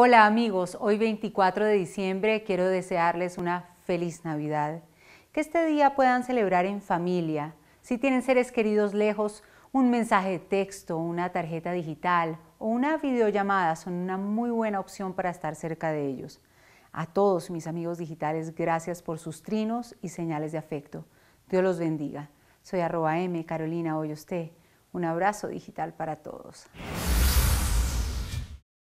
Hola amigos, hoy 24 de diciembre quiero desearles una feliz Navidad. Que este día puedan celebrar en familia. Si tienen seres queridos lejos, un mensaje de texto, una tarjeta digital o una videollamada son una muy buena opción para estar cerca de ellos. A todos mis amigos digitales, gracias por sus trinos y señales de afecto. Dios los bendiga. Soy arroba M Carolina Un abrazo digital para todos.